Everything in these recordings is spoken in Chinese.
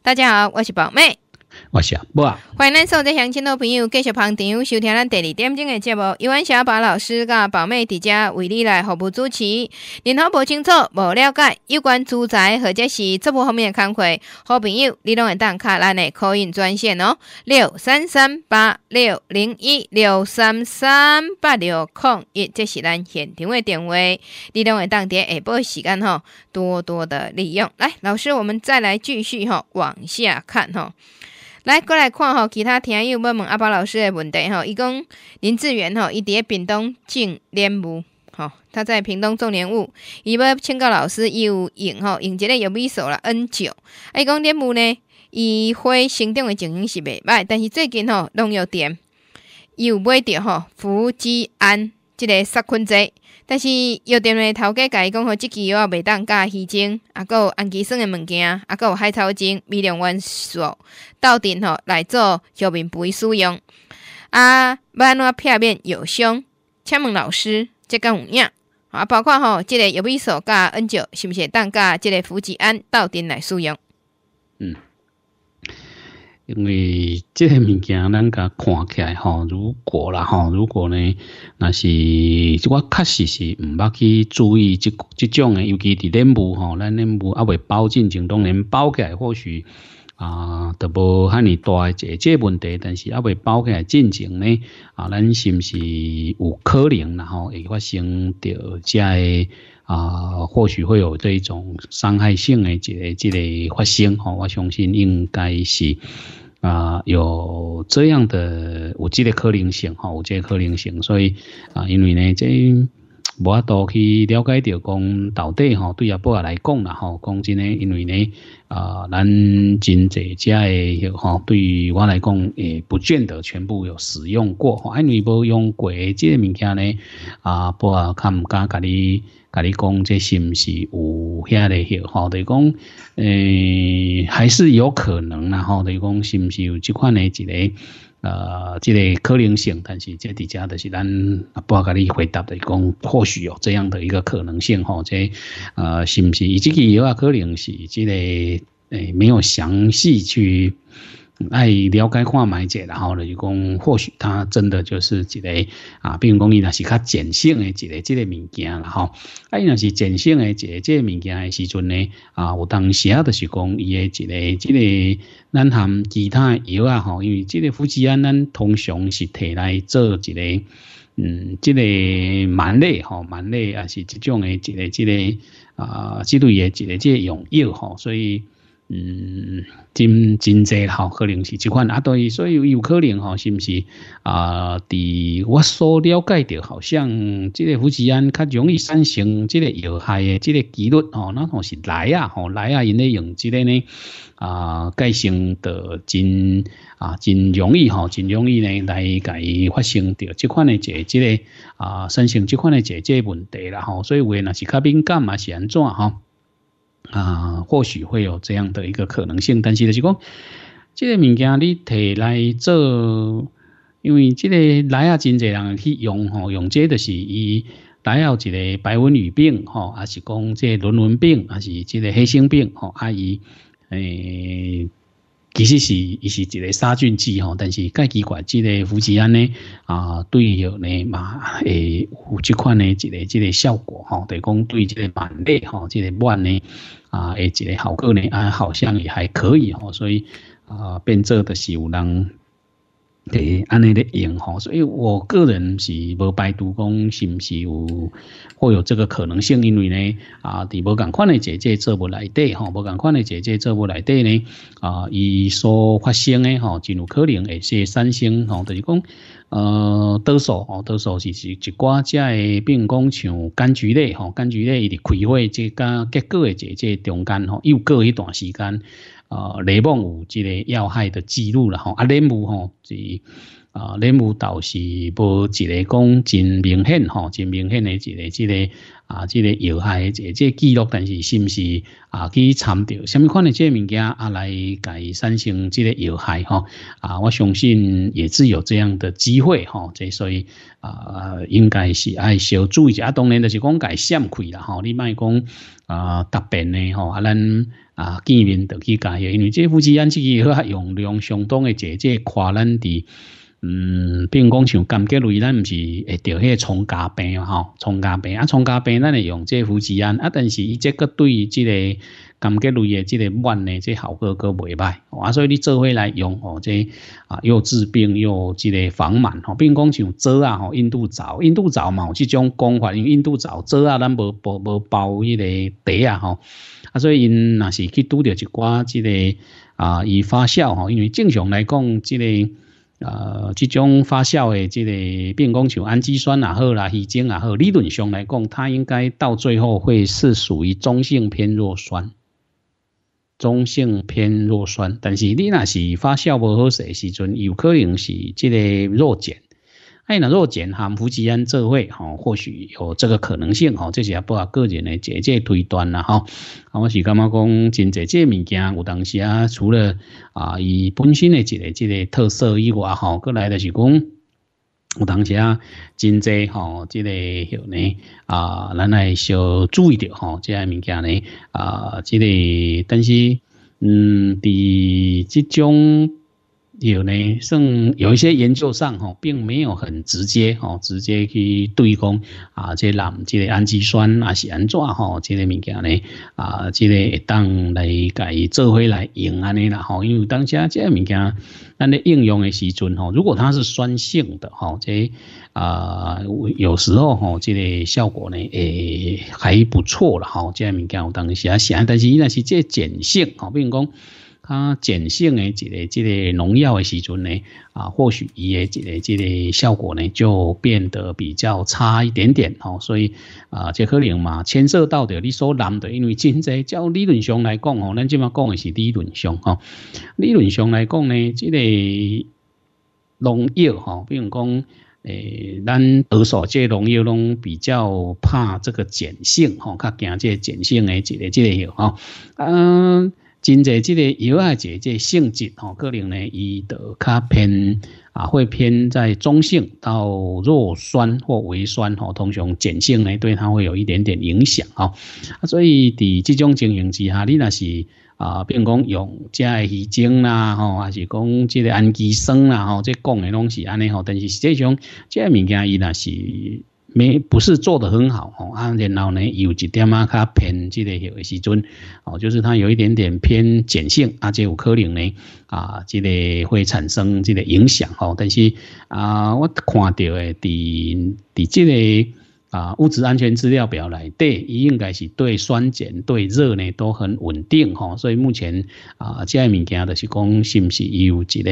大家好，我是宝妹。我是啊，欢迎咱所在乡亲的朋友继续捧场收听咱第二点钟的节目，有安小宝老师加宝妹伫遮为你来服务主持。任何不清楚、不了解有关住宅或者是直播方面的康会，好朋友，你拢会当卡咱的客运专线哦，六三三八六零一六三三八六零一，这是咱现场的电话，你拢会当点耳报时间吼，多多的利用。来，老师，我们再来继续吼，往下看吼。来过来看吼，其他听友要问阿宝老师的问题吼。伊讲林志远吼，伊伫咧屏东种莲雾吼，他在屏东种莲雾，伊要请教老师伊有用吼？用即个有米手了 N 种。伊讲莲雾呢，伊花生长的情形是袂歹，但是最近吼，药店伊又买着吼，福芝安即个杀菌剂。但是药店诶头家甲伊讲吼，即支药袂当加鱼精，啊，有氨基酸的物件，啊，有海草精、微量元素，到阵吼来做药面肥使用？啊，要安怎避免药伤？请问老师，即敢有影？啊，包括吼，即个药味素甲加 N 九是毋是当加即个福奇胺到阵来使用？嗯。因为这个物件，咱家看起来吼，如果啦吼，如果呢，那是我确实是唔捌去注意这这种的，尤其伫内部吼，咱内部啊未包进京东，连包起来或许啊都无遐尼大个，这这问题，但是啊未包起来进前呢，啊咱是毋是有可能然后会发生着遮诶啊，或许会有这一种伤害性诶，这个即个发生吼，我相信应该是啊有这样的有即个可能性吼，有即个可能性，所以啊，因为呢，即我都去了解到讲到底吼，对阿波来讲啦吼，讲真诶，因为呢啊，咱真侪家诶吼，对于我来讲诶，不见得全部有使用过吼，因为无用过即个物件呢，啊，波啊看唔敢甲你。甲你讲这是不是有遐的些？好，对公，诶，还是有可能啦。好，对讲、是不是有这款的一个，呃，这个可能性，但是这底下的是咱不好甲你回答的，讲或许有这样的一个可能性哈。这呃，是不是以这个药啊，可能是这个，诶，没有详细去。爱了解看买者，然后呢就讲，或许他真的就是一个啊，比如讲伊若是较碱性的一个这个物件后吼。伊那是碱性的个这个物件的时阵呢，啊，有当时啊就是讲伊的一个这个咱含其他药啊吼，因为这个夫妻安咱通常是提来做一个嗯，这个蛮类吼，蛮类啊是一种的，一个这个啊之类的，一个这个用药吼，所以。嗯，真真济吼，可能是即款啊，对，所以有可能吼，是毋是啊？伫我所了解着，好像即个福斯安较容易产生即个有害诶，即个几率吼，那吼是来啊吼，来啊，因咧用即个呢啊，改性的真啊真容易吼，真容易呢来甲伊发生着即款诶，一个即个啊，产生即款诶，一个问题啦吼，所以话若是较敏感嘛，是安怎吼。啊，或许会有这样的一个可能性，但是就是讲，这个物件你提来做，因为这个来啊真侪人去用吼，用这就是伊来有一个白温雨病吼，还是讲这伦伦病，还是这个黑星病吼，啊伊诶。其实是伊是一个杀菌剂吼，但是该几款即个肤质安呢啊，对迄呢嘛诶，有即款呢之个即个效果吼，就讲对即个慢脸吼，即个慢呢啊，诶，一个效果呢啊，好像也还可以吼，所以啊，变做的是有人。对，安尼的用吼，所以我个人是无排除讲是毋是有会有这个可能性，因为呢，啊，伫无共款的姐姐做不来底吼，无共款的姐姐做不来底呢，啊，伊所发生的吼，真有可能会是三星吼，就是讲，呃，多数吼，多数是是一寡只的，如讲像柑橘类吼，柑橘类伊伫开会即甲结果的姐姐中间吼，又过一段时间。啊，雷蒙有这个要害的记录了吼，啊，雷姆吼即啊雷姆倒是无一个讲真明显吼，真明显的一个，一个啊，即个要害，即即记录，但是是不是啊去参照？什么款的这物件啊来改产生这个要害吼啊，我相信也是有这样的机会吼，即所以啊，应该是爱小注意一下，当然就是讲改闪开了吼，你卖讲啊，答辩的吼，啊咱。啊，见面就去加药，因为这复方即个曲甲用量相当的。这这夸咱的，嗯，并讲像感冒类，咱毋是会着迄个重感冒吼，重咖冒啊，重咖冒咱会用这夫妻氨啊，但是伊这个对于这个感冒类的这个慢的，这效果哥袂歹，啊，所以你做回来用哦，这啊，又治病又这个防螨吼，并讲像做啊，吼，印度枣，印度枣嘛有这种讲法，因为印度枣做啊，咱无无无包迄个茶啊，吼。啊，所以因那是去拄着一寡即个啊，已发酵吼。因为正常来讲，即个呃，即种发酵的即个变工，像氨基酸也好啦、细精也好，理论上来讲，它应该到最后会是属于中性偏弱酸。中性偏弱酸，但是你那是发酵不势诶时阵，有可能是这个弱碱。哎，那若减含夫妻恩，这位吼，或许有这个可能性吼，这些也不啊个人的直接推断啦吼。我是感觉讲，真济这物件有当时啊，除了啊，伊本身的一个、一个特色以外，吼，过来就是讲，有当时啊，真济吼，即个后呢啊，咱来小注意着吼，这个物件呢啊，即个但是嗯，伫即种。有呢，剩有一些研究上吼，并没有很直接吼，直接去对讲啊，这蓝这个氨基酸啊，是安怎吼，这个物件呢啊，这个当来改做回来用安尼啦吼，因为当下这物件，咱咧应用的时准吼，如果它是酸性的吼，这啊有时候吼，这个效果呢诶还不错了吼，这物件我当时想，但是伊那是这碱性吼，并讲。它碱性诶，一个、一个农药诶时阵呢，啊，或许伊诶，一个、一个效果呢，就变得比较差一点点哦。所以啊，这可能嘛，牵涉到的，你说难的，因为真侪，照理论上来讲哦，咱即马讲的是理论上哦，理论上来讲呢，这个农药哈，比如讲诶，咱多数这农药拢比较怕这个碱性吼，较惊这碱性诶，一个、一个药吼。嗯。真侪即个油啊，即个性质吼，可能呢，伊较偏啊，会偏在中性到弱酸或微酸吼，通常碱性呢，对它会有一点点影响吼、啊。所以，伫这种情形之下，你那是啊，比如讲用遮个鱼精啦吼，还是讲即个氨基酸啦吼，这讲的拢是安尼吼，但是这种这物件伊那是。没不是做得很好哦，啊，然后呢有一点啊，它偏这个有的时阵哦，就是它有一点点偏碱性，啊，这有可能呢啊，这个会产生这个影响哦，但是啊，我看到的伫伫这个。啊，物质安全资料表来对，应该是对酸碱、对热呢都很稳定哈。所以目前啊，这物件就是讲是毋是有一个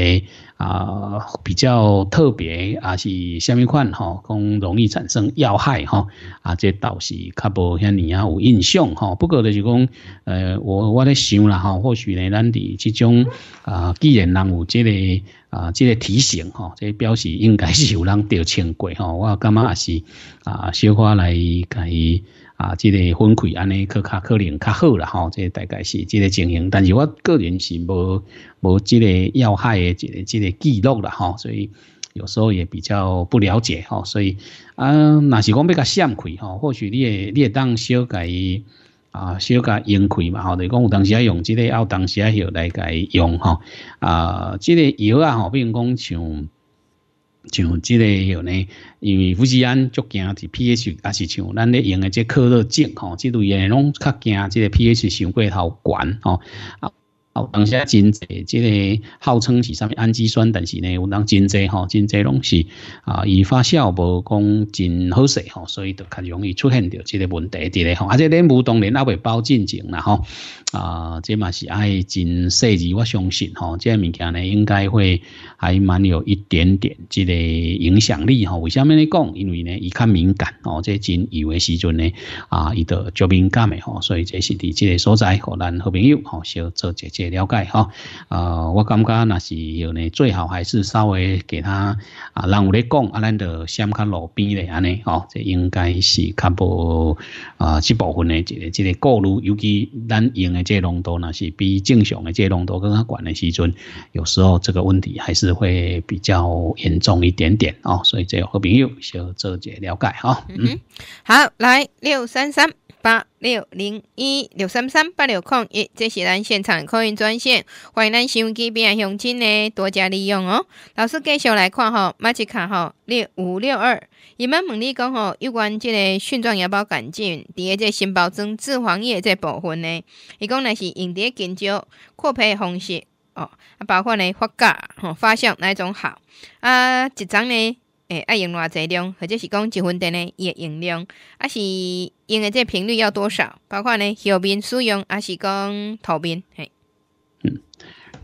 啊比较特别，还是什么款哈？讲容易产生要害哈？啊，这倒是较无遐你啊有印象哈。不过就是讲，呃，我我在想啦哈，或许呢，咱的这种啊，既然人有这个。啊，这个提醒哈，这个表示应该是有人掉清过哈，我感觉也是啊，小可来给啊，这个分开安尼，可较可能较好啦哈，这大概是这个情形，但是我个人是无无这个要害的这个这个记录了哈，所以有时候也比较不了解哈，所以啊，那是讲比较向开哈，或许你也你也当修改伊。啊，小甲用开嘛吼，就讲有当时啊用这个，有当时啊药来个用吼。啊，这个药啊吼，比如讲像像这个药呢，因为富士安足惊是 pH，还是像咱咧用的这可乐精吼，这类诶拢较惊，这个 pH 先过头悬吼啊。好，当下真济，即个号称是啥物氨基酸，但是呢，有当真济吼，真济拢是啊，已发酵无讲真好势吼，所以就较容易出现着即个问题伫咧吼。而且恁吴当然也未包进前啦吼，啊，即嘛是爱真细致，我相信吼，即物件呢应该会还蛮有一点点即个影响力吼。为什么咧讲？因为呢，伊较敏感哦，即真以为时阵呢啊，伊得着敏感诶吼，所以这是伫即个所在和咱好朋友吼，小做者。了解哈，呃，我感觉那是有呢，最好还是稍微给他啊，让有咧讲啊，咱的先看路边的安尼哦，这应该是较不啊，这部分的这个这个过路，尤其咱用的这浓度那是比正常的这浓度更加管的时阵有时候这个问题还是会比较严重一点点哦，所以这个朋友小做解了解哈。嗯，好，来六三三。八六零一六三三八六零一，这是咱现场可运专线，欢迎咱新闻机变乡亲呢，多加利用哦。老师继续来看吼，马吉卡吼六五六二，伊妈问你讲吼，有关即个肾脏芽孢杆菌，伫第即个心包增脂肪液这部分呢，伊讲若是用点研究扩培方式哦，啊，包括呢发酵吼发酵哪种好啊？一种呢？诶，爱用偌济量，或者是讲一分的呢，诶用量，啊是用诶这频率要多少？包括呢，后面使用，啊是讲头面，嘿，嗯，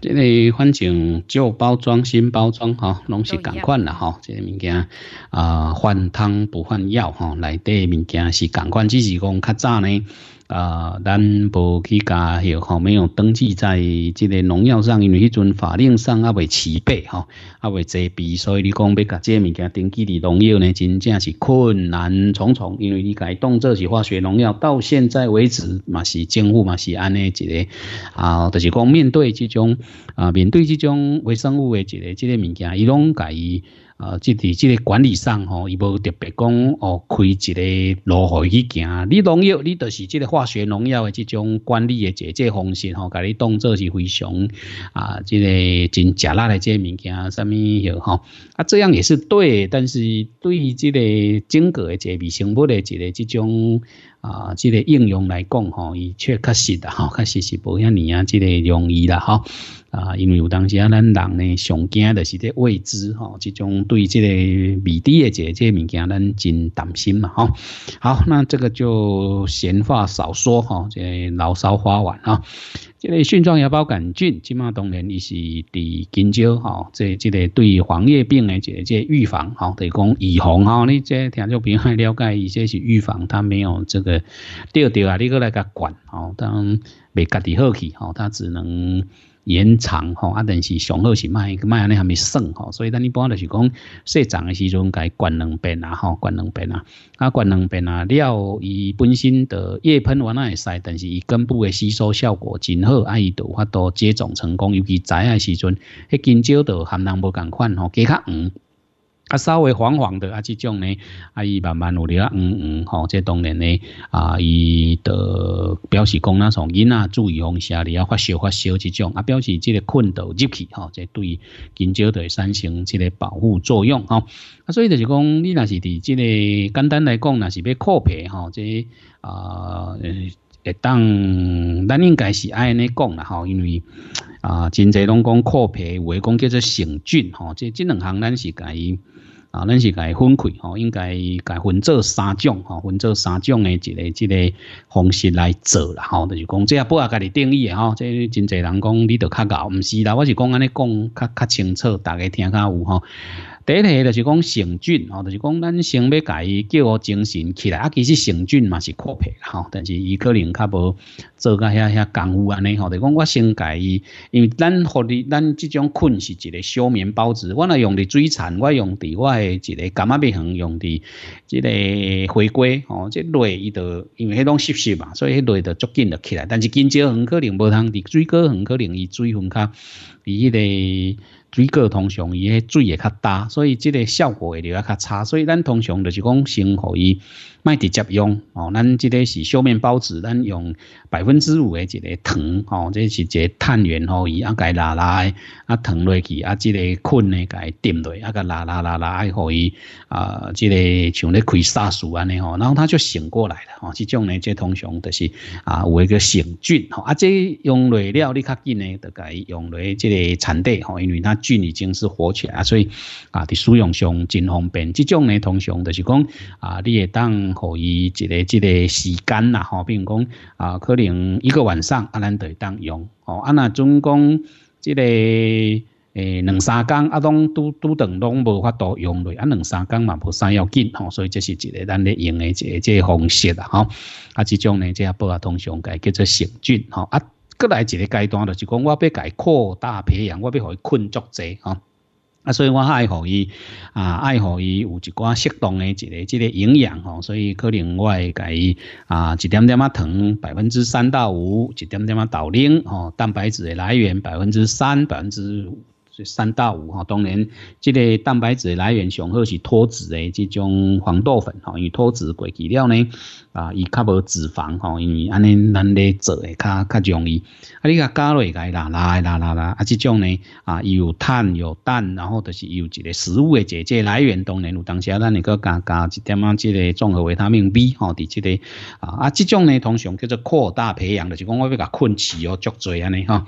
这个反正旧包装、新包装吼，拢是共款啦吼，这个物件啊，换汤不换药吼，内底物件是共款，只是讲较早呢。啊，咱无去加，吼没有登记在即个农药上，因为迄阵法令上也未齐备，吼也未齐备，所以你讲要甲即个物件登记的农药呢，真正是困难重重。因为你改动这是化学农药，到现在为止嘛是政府嘛是安尼一个啊，就是讲面对这种啊，面对这种微生物的一个即个物件，伊拢改伊。啊，即伫即个管理上吼，伊无特别讲哦，开一个路去行。你农药，你就是即个化学农药的这种管理的解决方式吼，家你当作是非常啊，即个真吃辣的这物件，啥物有吼？啊，这样也是对，但是对于即个整个的这微生物的即个这种啊，即个应用来讲吼，伊确确实的吼，确实是不像你啊，即个容易啦哈。啊，因为有当时啊，咱人呢，上惊的是这未知哈，这种对这个未知的这这物件，咱真担心嘛哈。好，那这个就闲话少说哈，这老少花完哈。这个线状芽孢杆菌，起码当然伊是伫金少哈。这这个对黄叶病的这这预防，哈，就是讲预防哈。你这听众朋友了解，伊些是预防，它没有这个第二啊，你搁来个管好，当未家己好去好，它只能。延长吼，啊，但是上好是卖卖安尼含没算吼，所以咱一般就是讲，细长的时阵该灌两遍啊，吼，灌两遍啊，啊，灌两遍啊，了伊本身的叶喷完会使，但是伊根部的吸收效果真好，啊，伊多发多接种成功，尤其栽的时阵，迄根少著含量无共款吼，加较黄。啊，稍微黄黄的啊，这种呢，啊，伊慢慢有滴啊，嗯嗯，吼，即当然呢，啊，伊的表示功能从囡呐注意防晒，你要发烧发烧这种啊，表示即个困斗入去，吼，即对颈椎的产生即个保护作用，吼，啊，所以就是讲，你那是伫即个简单来讲，那是要靠皮，吼，即啊，当咱应该是按呢讲啦，吼，因为啊，真侪拢讲靠皮话讲叫做成菌，吼，即即两行咱是伊啊，咱是该分开吼，应该该分做三种吼，分做三种的一个一个方式来做啦吼。就是讲，这也不啊，家己定义的吼，这真侪人讲你都较敖，唔是啦，我是讲安尼讲，较较清楚，大家听较有吼。第一个就是讲成菌哦，就是讲咱先要家伊叫精神起来啊，其实成菌嘛是阔皮吼，但是伊可能较无做个遐遐功夫安尼吼，就讲我先家伊，因为咱互的咱这种困是一个消眠包子，我若用伫水产，我用伫我诶一个甘麦片用伫一个回归吼，即类伊就因为迄种湿湿嘛，所以迄类就足紧著起来，但是今蕉很可能无通伫水果很可能伊水分较比迄个。水果通常伊个水也较大，所以即个效果会略较差，所以咱通常就是讲先互伊。卖直接用哦，咱这个是小面包纸，咱用百分之五的这个糖哦，这是个碳源哦，伊啊该拉拉啊糖落去啊，这个菌呢该定落，啊个拉拉拉拉，还可以啊，这个像咧开沙鼠安尼哦，然后它就醒过来了哦，这种呢，这通常都是啊有一个醒菌哦，啊这用落料你较紧呢，就该用落这个产地哦，因为那菌已经是活起来，所以啊伫使用上真方便，这种呢，通常就是讲啊，你也当。可以一个即个时间啦吼，比如讲啊，可能一个晚上啊，咱得当用，哦，啊那总共这个诶两三工啊，拢拄拄等拢无法度用咧啊，两三工嘛无啥要紧，吼，所以这是一个咱咧用诶这个方式啦，吼，啊，即种呢，即个不啊通常讲叫做循序，吼，啊，过来一个阶段就是讲我要改扩大培养，我要互伊困作者，吼。啊，所以我爱互伊，啊，爱互伊有一寡适当的一个、即个营养吼，所以可能我会给伊啊一点点啊糖，百分之三到五，一点点啊豆奶吼，蛋白质的来源百分之三、百分之三到五吼，当然，这个蛋白质的来源上好是脱脂的这种黄豆粉吼，因为脱脂过期了呢。啊，伊较无脂肪吼，因为安尼咱咧做诶较较容易。啊，你甲加落去拉诶，拉拉啦，啊，即种呢啊，有碳有氮，然后就是有一个食物诶，这这来源当然，有当时啊，咱会搁加加一点啊，即个综合维他命 B 吼，伫即个啊，啊，即种呢通常叫做扩大培养，就是讲我要甲困起哦，足侪安尼吼，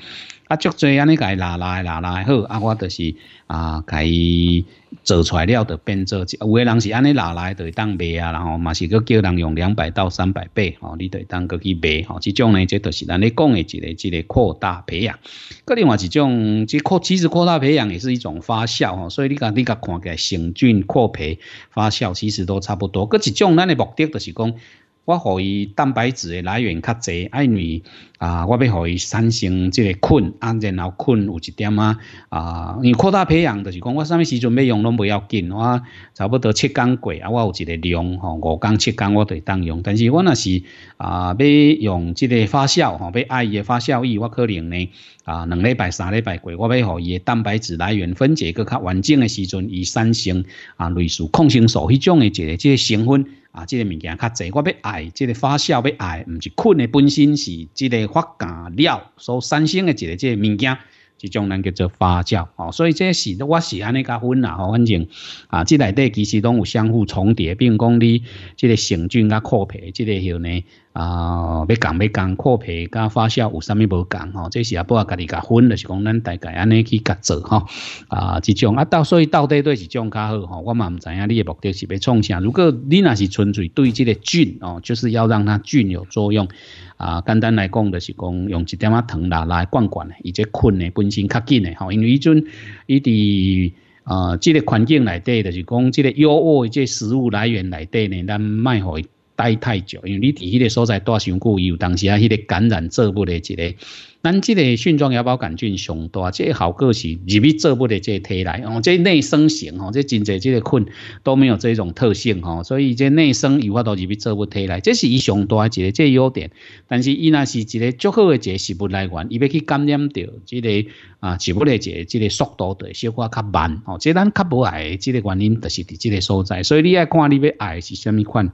啊，足侪安尼甲拉诶，拉拉诶好，啊，我就是。啊，伊做材料就变做，有个人是安尼拿来，就会当卖啊，然后嘛是叫叫人用两百到三百倍，哦，你就会当去卖，哦，这种呢，这都是咱咧讲的，一个一个扩大培养。格另外一种，这扩其实扩大培养也是一种发酵，哦，所以你甲你甲看起来，成菌扩培发酵，其实都差不多。格一种，咱的目的就是讲。我互伊蛋白质的来源较济，爱你啊，我要互伊产生这个菌，啊，然后菌有一点啊，啊，你扩大培养，就是讲我啥物时阵要用拢不要紧，我差不多七天过啊，我有一个量吼，五天七天我会当用，但是我那是啊，要用这个发酵吼，要爱伊诶发酵液，我可能呢啊，两礼拜三礼拜过，我要互伊蛋白质来源分解个较完整的时候，以产生啊类似抗生素迄种的一个即个成分。啊，即个物件较济，我要爱即个发酵，要爱，唔是菌诶，本身是即个发酵料，所产生诶。一个即个物件，就将人叫做发酵。哦，所以这是我是安尼加分啦，反正啊，即内底其实拢有相互重叠，并讲你即个成菌啊、酷皮，即个有呢。啊，要讲要讲，扩皮加发酵有啥物无讲吼？这是啊，不话家己加混，就是讲咱大概安尼去甲做吼。啊，这种啊到所以到底对是种较好吼。我嘛唔知影你的目的是要创啥？如果你那是纯粹对即个菌哦，就是要让它菌有作用。啊，简单来讲，就是讲用一点啊糖拉来灌灌，以及困咧本身较紧的吼。因为依阵伊滴。啊，即个环境内底，就是讲即个药物即食物来源内底呢，咱卖开。待太久，因为你伫迄个所在伤久过，有当时啊，迄个感染做不了一个。咱即个链状芽孢杆菌上大，即个效果是入去做不了即个体内哦。即内生型吼，即真济即个菌都没有这种特性哦，所以即内生有法度入去做不体内，这是伊上大一个即个优点。但是伊那是一个足好的一个食物来源，伊要去感染到即个啊，食物的一个即个速度对消化较慢吼，即咱较无爱即个原因，就是伫即个所在，所以你爱看你要爱是虾米款。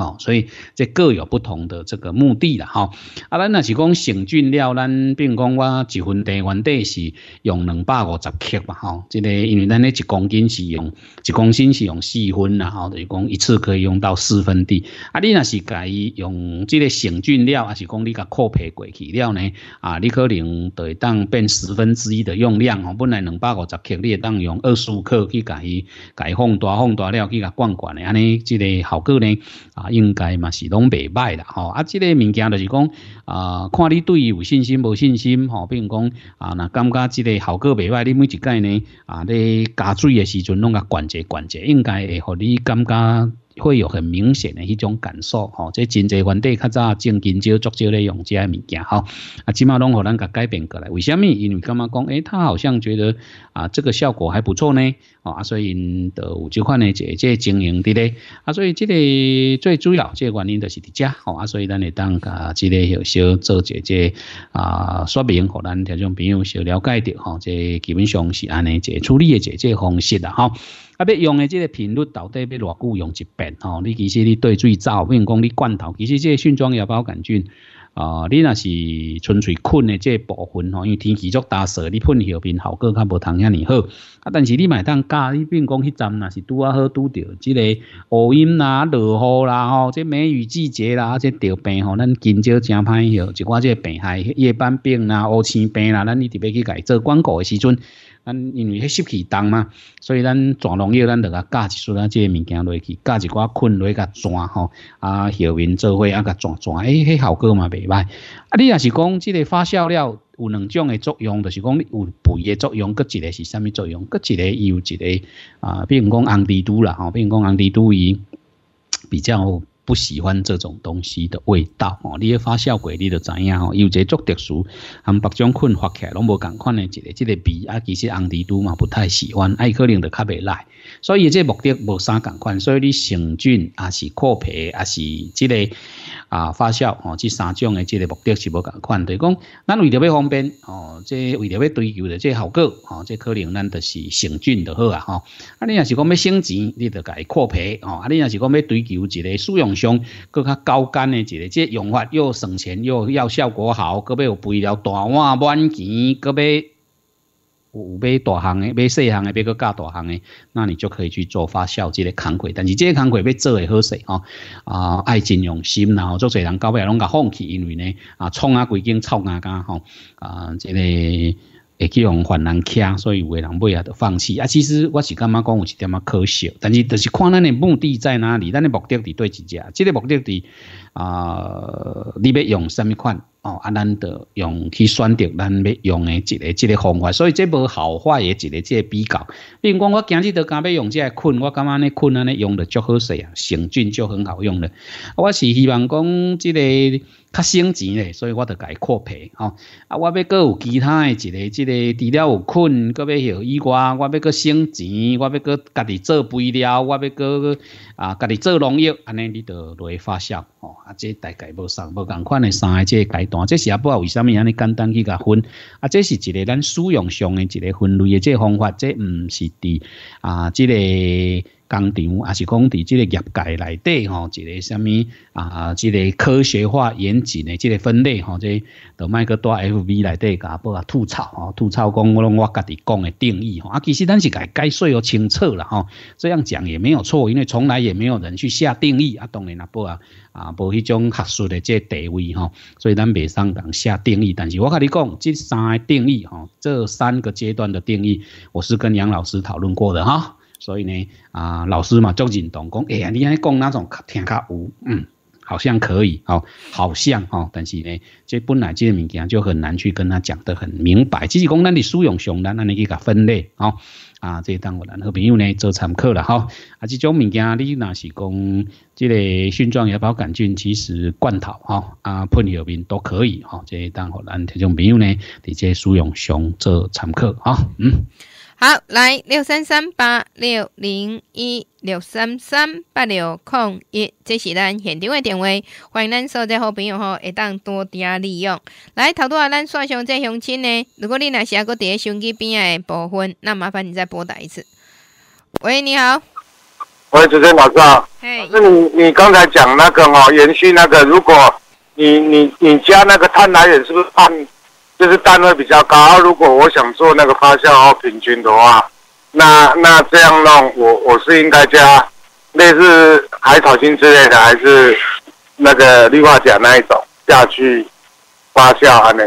哦，所以这各有不同的这个目的啦，哈。啊，咱若是讲成菌料，咱并讲我一分地原底是用两百五十克吧，吼，这个因为咱那一公斤是用一公斤是用四分啦，哈，就是讲一次可以用到四分地。啊，你若是改用即个成菌料，还是讲你甲扩配过去了呢？啊，你可能就会当变十分之一的用量，哦，本来两百五十克，你会当用二十五克去改去改放大放大了去甲灌灌的，安尼即个效果呢，啊。应该嘛是拢袂歹啦吼，啊，即个物件就是讲啊，看你对伊有信心无信心吼，比如讲啊，那感觉即个效果袂歹，你每一届呢啊，你加水诶时阵拢甲关节关节，应该会，互你感觉会有很明显的迄种感受吼。即真济原地较早正紧就做少用容介物件吼，啊，起码拢互咱甲改变过来。为什么？因为感觉讲，哎，他好像觉得啊，这个效果还不错呢。哦啊，所以因都有这款的这这经营的咧，啊所以这个最主要这原因就是伫遮，吼啊所以咱会当啊，这里小做一这啊说明，互咱听众朋友小了解着，吼这基本上是安尼这处理的这方式啦，吼。啊要用的这个频率到底要多久用一遍，吼你其实你对最早，比如讲你罐头，其实这菌装也包杆菌。啊，你那是纯粹困的这部分吼，因为天气作大湿，你喷药边效果较无通遐尼好。啊，但是你买当加，你变讲迄站那是拄啊好拄着，即个乌阴啦、落雨啦吼，即梅雨季节啦，啊，即得病吼，咱今朝正歹哟，一寡这病，害夜班病啦、乌青病啦，咱你特别去改做广告的时阵。咱因为迄湿气重嘛，所以咱抓农药，咱得甲加一撮咱即个物件落去，加一寡菌落去甲抓吼，啊，叶面做伙啊，甲抓抓，哎，迄效果嘛袂歹。啊，你若是讲即个发酵了有两种诶作用，就是讲有肥诶作用，搁一个是啥物作用？搁一个有一个啊，比如讲红地蛛啦吼，比如讲红地蛛伊比较。不喜欢这种东西的味道哦，你发酵过，你就知影哦，有者做特殊含百种菌发起来拢无同款的，一个这个味啊，其实红地都嘛不太喜欢，爱可能就较未来，所以这目的无相同款，所以你成菌也是阔皮，也是这个。啊，发酵哦，这三种的这个目的是无共款，就是讲，咱为了要方便哦，这为了要追求的这效果哦，这可能咱就是省菌就好啊哈。啊，你若是讲要省钱，你就改扩培哦。啊，你若是讲要追求一个使养上更较高干的一个，这用法又省钱又要效果好，搁要肥了大碗满田，搁要。有买大行的，买小行的，买个加大行的，那你就可以去做发酵即个康股。但是即个康股要做会好势吼，啊，爱真用心，然后做侪人到尾拢甲放弃，因为呢，啊，创啊规间臭啊干吼，啊，即个会去用犯人克，所以有诶人尾也都放弃。啊，其实我是感觉讲，有一点啊可惜，但是就是看咱诶目的在哪里，咱诶目的伫对一只，即个目的伫啊，你要用什么款？哦，啊，咱就用去选择咱要用诶一个一个方法，所以即无好坏诶一个即比较。比如讲，我今日都敢要用即个菌，我感觉呢菌安尼用得足好势啊，成菌就很好用啊，我是希望讲即个较省钱咧，所以我着改扩皮吼。啊，我要搁有其他诶一个即个，除了有菌搁要许以外，我要搁省钱，我要搁家己做肥料，我要搁啊家己做农药，安尼你着就会发酵吼。啊，即大概无仝无共款诶三个即个解。段，这是也不知为什么安尼简单去甲分啊，这是一个咱使用上的一个分类的这个方法，这唔是伫啊，这个。工厂，还是讲伫即个业界内底吼，一个什么啊，这个科学化严谨的即个分类吼，即都卖个带 FB 内底甲布啊吐槽吼，吐槽讲我我家己讲的定义吼，啊，其实咱是该该水有清楚了吼，这样讲也没有错，因为从来也没有人去下定义啊，当然阿不啊啊，无迄种学术的即地位吼，所以咱袂上当下定义。但是我甲你讲，即三个定义吼，这三个阶段的定义，我是跟杨老师讨论过的哈。所以呢，啊，老师嘛就认同，讲，哎呀，你尼讲哪种听较有，嗯，好像可以，哦，好像，哦，但是呢，即本来这个物件就很难去跟他讲得很明白。只是讲，那你用上，咱那你去甲分类，哦，啊，即当我啦，好朋友呢做参考啦，哈，啊，这种物件你那是讲，即个腺状芽孢杆菌其实罐头，哈，啊，喷药面都可以，哈，即当我啦，听众朋友呢，嚟即使用上做参考，哈，嗯。好，来六三三八六零一六三三八六空一，这是咱现场的电位，欢迎咱所的好朋友吼，会当多加利用。来，头拄啊，咱算上这相亲呢，如果你哪下个在手机边的部分，那麻烦你再拨打一次。喂，你好。喂，主持人老师啊。嘿。是，你你刚才讲那个哦，延续那个，如果你你你家那个贪男人是不是按？就是单位比较高，如果我想做那个发酵平均的话，那那这样弄，我我是应该加类似海草精之类的，还是那个氯化钾那一种下去发酵呢？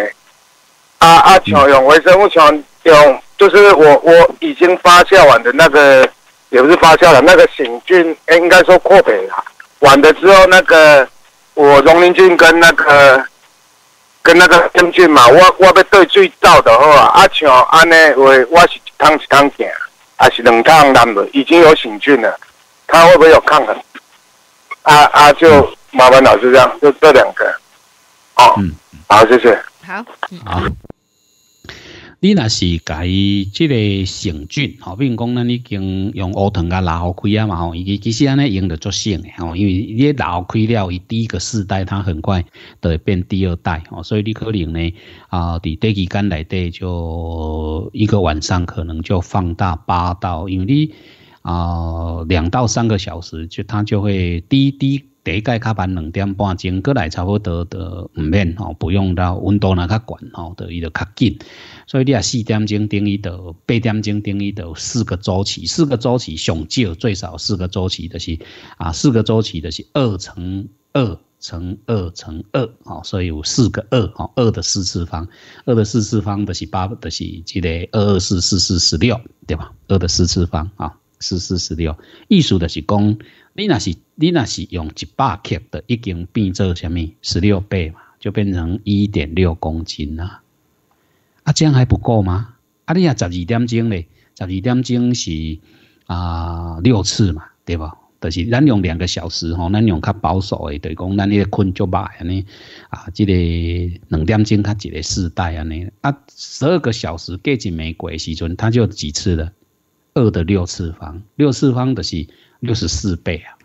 啊啊，巧，用微生物，巧用就是我我已经发酵完的那个，也不是发酵了，那个醒菌应该说扩培了，完了之后，那个我溶磷菌跟那个。跟那个细菌嘛，我我要对水走的话，啊像安尼话，我是一趟一趟走，还是两趟拦落？已经有细菌了，他会不会有抗衡？啊啊，就麻烦老师这样，就这两个。哦，嗯，好，谢谢。好啊。你那是改这个成菌，吼，比如讲，那已经用乌藤啊、老葵啊嘛，吼，伊其实安尼用着足性嘅，吼，因为你老葵了，伊第一个世代，它很快就会变第二代，吼，所以你可能呢，啊，伫第几间内，底就一个晚上可能就放大八道，因为你啊，两到三个小时就它就会滴滴。第一届开盘两点半钟过来，差不多都唔免哦，不用到温度那较悬吼，都伊就较紧。所以你啊四点钟定义都八点钟定义都四个周期，四个周期上少最少四个周期就是啊四个周期的是二乘二乘二乘二哦，所以有四个二哦，二的四次方，二的四次方的是八，的是即个二二四四四十六对吧？二的四次方啊，四四十六。意思的是讲你那是。你那是用一百克的已经变做什么？十六倍嘛，就变成一点六公斤啦。啊，这样还不够吗？啊，你啊十二点钟嘞，十二点钟是啊六次嘛，对不？就是咱用两个小时吼，咱用较保守的，对讲咱那个困就八安尼啊，这个两点钟它一个四代安尼啊，十二个小时过一没过时阵，它就几次了？二的六次方，六次方就是六十四倍啊。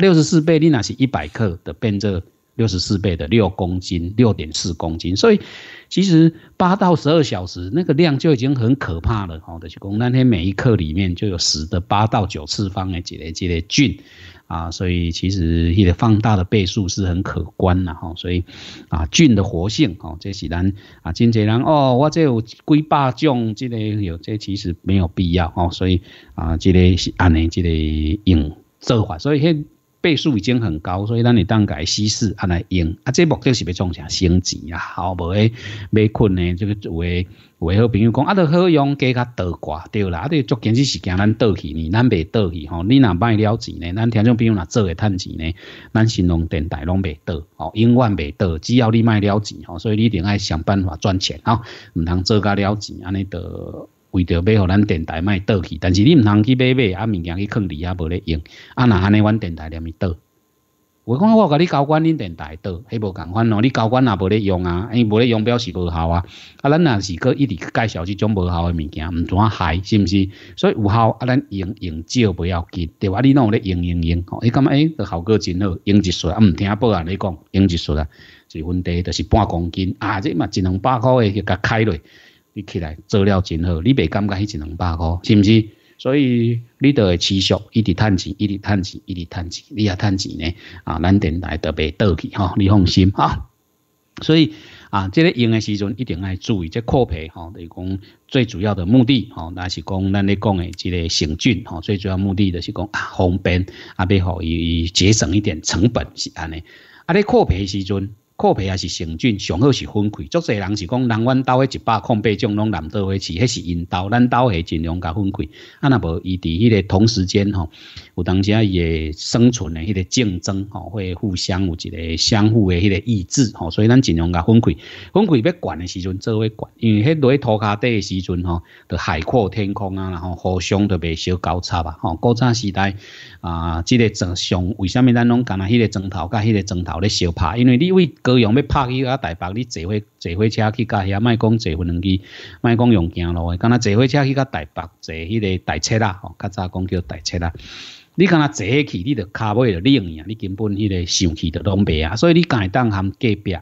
六十四倍，你那是一百克的变这六十四倍的六公斤，六点四公斤。所以其实八到十二小时那个量就已经很可怕了。吼，就是讲，那天每一克里面就有十的八到九次方的这类这类菌啊，所以其实迄个放大的倍数是很可观的吼，所以啊，菌的活性，吼，这是咱啊，真侪人哦，我这有几百种这个有，这其实没有必要哦。所以啊，这个是按呢这个用做法，所以迄。倍数已经很高，所以咱你当改稀释安来用，啊，这目的是要创啥升值啊？好无诶，未困呢，这个有诶，为好朋友讲啊？都好用，加较倒挂对啦，啊，这足简直是惊咱倒去呢，咱未倒去吼，你若卖了钱呢，咱听种朋友若做会趁钱呢，咱新农电台拢未倒，吼，永远未倒，只要你卖了钱吼，所以你定爱想办法赚钱吼，唔通做甲了钱安尼得。为着买互咱电台卖倒去，但是你毋通去买买啊，物件去囥你啊，无咧用啊，若安尼阮电台了咪倒。我讲我甲你交关恁电台倒，迄无共款咯，你交关也无咧用啊，因无咧用表示无效啊。啊，咱若是搁一直去介绍即种无效诶物件，毋怎害，是毋是？所以有效啊，咱用用少不要紧，对话你拢有咧用用用，吼、伊感觉诶，效果真好，用一束啊，毋听报案咧讲，用一束啊，一分地就是半公斤啊，这嘛一两百块诶，就甲开落。你起来做了真好，你袂感觉伊一两百箍是毋是？所以你就会持续一直趁钱，一直趁钱，一直趁钱，你若趁钱呢？啊，咱电台特别倒去哈，你放心哈。所以啊，即个用的时阵一定爱注意即扩皮哈，等于讲最主要的目的哈，那是讲咱咧讲的即个省菌哈，最主要目的就是讲啊方便，啊，贝好伊节省一点成本是安尼。啊，咧扩皮时阵。扩皮也是成菌，上好是分开。足侪人是讲，人阮兜诶一百、空八种拢难做位，饲，迄是因兜咱兜诶尽量甲分开。啊，若无伊伫迄个同时间吼，有当时啊也生存诶迄个竞争吼，会互相有一个相互诶迄个意志吼。所以咱尽量甲分开。分开要管诶时阵做位管，因为迄落涂骹底诶时阵吼，着海阔天空啊，然后互相着未少交叉吧。吼，古早时代啊，即个像上，为虾米咱拢干那迄个砖头甲迄个砖头咧相拍？因为你为高雄要拍去啊台北，你坐火坐火车去，甲遐卖讲坐飞两机，卖讲用行路诶，敢若坐火车去甲台北，坐迄个台车啦，哦，较早讲叫台车啦。你敢若坐起，你着脚尾着冷呀，你根本迄个上气着拢袂啊。所以你会当含隔壁，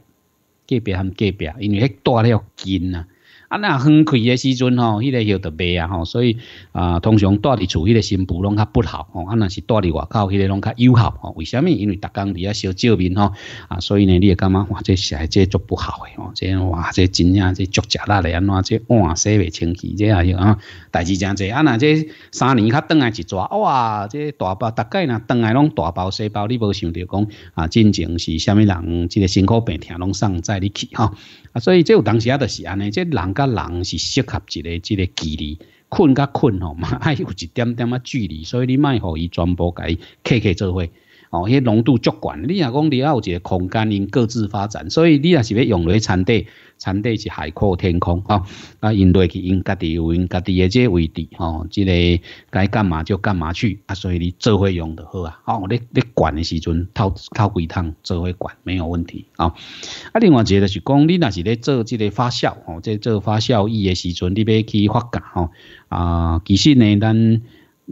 隔壁含隔壁，因为迄带了近啊。啊，那分开的时阵吼，迄个又着卖啊吼，所以啊，通常住伫厝，迄个新妇拢较不好吼。啊，那是住伫外口，迄个拢较友好吼。为虾物？因为逐工伫遐烧照面吼。啊，所以呢，你也感觉哇，这下这做不好诶。吼，这哇，这真正这足食力嘞？安怎这碗洗未清气，这啊，代志真济。啊，那这三年较转来一抓哇，这大包大概呢转来拢大包细包，你无想到讲啊，真正是虾米人，这个辛苦病痛拢上载你去哈。啊，所以这有当时啊，就是安尼，这人。甲人是适合一个、一个距离，困甲困吼，嘛，爱有一点点啊距离，所以你卖伊全部甲伊客客做伙。哦，迄浓度足悬，你若讲你啊有一个空间因各自发展，所以你若是要用落去产地，产地是海阔天空哦。啊，因落去因家己有因家己诶即个位置哦，即个该干嘛就干嘛去啊。所以你做费用就好啊。哦，你你管诶时阵掏掏几趟做会管没有问题啊。啊，另外一个是讲你若是咧做即个发酵哦，即做发酵液诶时阵，你要去发价哦。啊，其实呢，咱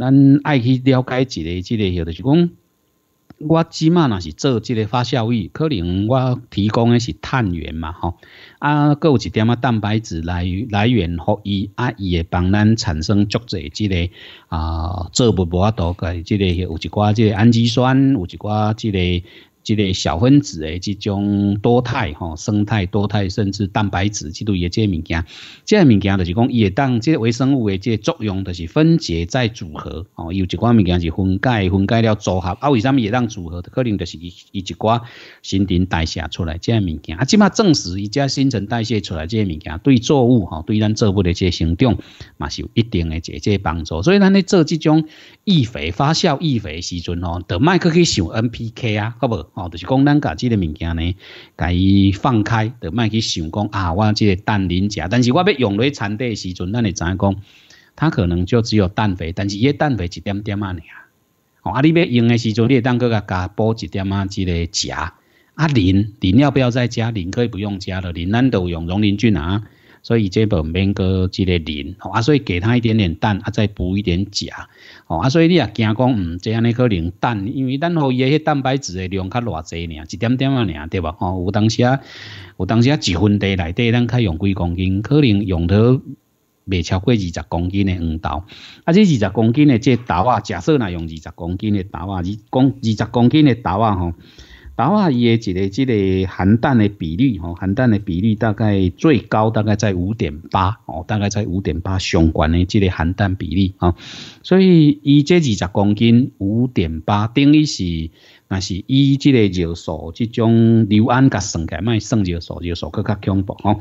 咱爱去了解一个即个，著是讲。我即码那是做即个发酵液，可能我提供的是碳源嘛吼，啊，搁有一点啊蛋白质来来源，互伊啊伊会帮咱产生足侪即个啊作物无啊多，该即个有一寡即个氨基酸，有一寡即个。即个小分子诶，即种多肽吼，生态多肽，甚至蛋白质，即类伊个即个物件，即个物件着是讲伊会当即微生物诶即个作用，就是分解再组合哦。有一寡物件是分解，分解了组合，啊，有啥物也当组合，可能就是一一寡新陈代谢出来即个物件。啊，起码证实伊只新陈代谢出来即个物件，对作物吼，对咱作物的即生长嘛是有一定诶即即帮助。所以咱咧做即种易肥发酵易肥诶时阵吼，得麦克去想 NPK 啊，好不？哦，就是讲咱家这个物件呢，家伊放开，就卖去想讲啊，我即个氮磷钾，但是我要用在产地时阵，咱会怎讲？它可能就只有氮肥，但是伊氮肥一点点啊，你啊，啊，你要用的时阵，你当个加加补一点啊这个钾。啊磷磷要不要再加？磷可以不用加了，磷咱都用溶磷菌啊。所以这本免过即个磷，吼啊，所以给他一点点蛋，啊再补一点钾，吼啊，所以你也惊讲唔这样一可能蛋，因为咱后伊迄蛋白质的量较偌济呢，一点点啊，尔对吧？吼，有当时啊，有当时啊，一分地内底咱以用几公斤，可能用到。未超过二十公斤的黄豆，啊，这二十公斤的这豆啊，假设那用二十公斤的豆啊，二公二十公斤的豆啊，吼。包括伊的一个这个含氮的比例，吼，含氮的比例大概最高大概在五点八，哦，大概在五点八相关的这个含氮比例啊。所以，伊这二十公斤五点八，等于是那是伊这个尿素这种硫胺加算起来，卖算尿素，尿素克较恐怖哦。